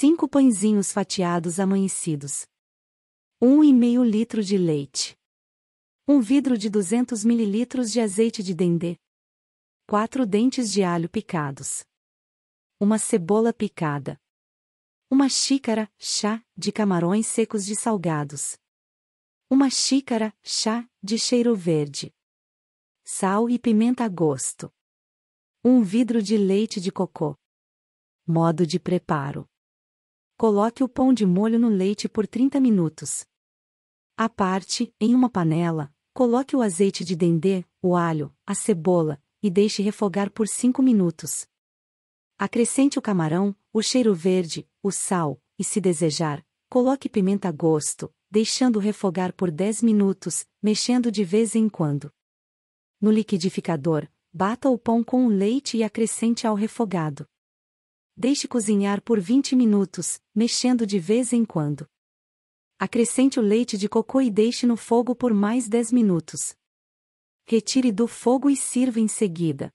5 pãezinhos fatiados amanhecidos. 1,5 litro de leite. 1 vidro de 200 ml de azeite de dendê. 4 dentes de alho picados. Uma cebola picada. Uma xícara, chá, de camarões secos de salgados. Uma xícara, chá, de cheiro verde. Sal e pimenta a gosto. Um vidro de leite de cocô. Modo de preparo: Coloque o pão de molho no leite por 30 minutos. À parte, em uma panela, coloque o azeite de dendê, o alho, a cebola, e deixe refogar por 5 minutos. Acrescente o camarão, o cheiro verde, o sal, e se desejar, coloque pimenta a gosto, deixando refogar por 10 minutos, mexendo de vez em quando. No liquidificador, bata o pão com o leite e acrescente ao refogado deixe cozinhar por 20 minutos, mexendo de vez em quando. Acrescente o leite de coco e deixe no fogo por mais 10 minutos. Retire do fogo e sirva em seguida.